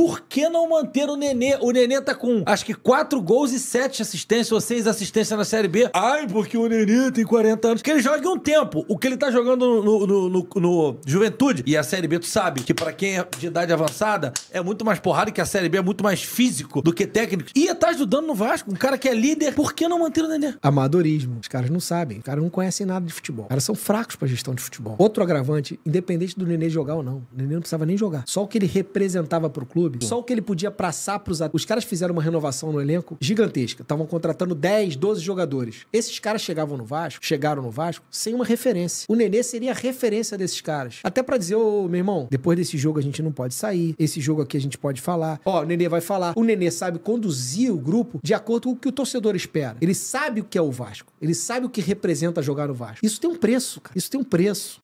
Por que não manter o Nenê? O Nenê tá com, acho que, 4 gols e 7 assistências ou 6 assistências na Série B. Ai, porque o Nenê tem 40 anos. Que ele joga um tempo. O que ele tá jogando no, no, no, no Juventude. E a Série B, tu sabe, que para quem é de idade avançada, é muito mais porrada que a Série B é muito mais físico do que técnico. Ia tá ajudando no Vasco, um cara que é líder. Por que não manter o Nenê? Amadorismo. Os caras não sabem. Os caras não conhecem nada de futebol. Os caras são fracos pra gestão de futebol. Outro agravante, independente do Nenê jogar ou não. O Nenê não precisava nem jogar. Só o que ele representava pro clube clube. Só o que ele podia passar pros atletas. Os caras fizeram uma renovação no elenco gigantesca. Estavam contratando 10, 12 jogadores. Esses caras chegavam no Vasco, chegaram no Vasco, sem uma referência. O Nenê seria a referência desses caras. Até para dizer, ô, oh, meu irmão, depois desse jogo a gente não pode sair. Esse jogo aqui a gente pode falar. Ó, oh, o Nenê vai falar. O Nenê sabe conduzir o grupo de acordo com o que o torcedor espera. Ele sabe o que é o Vasco. Ele sabe o que representa jogar no Vasco. Isso tem um preço, cara. Isso tem um preço.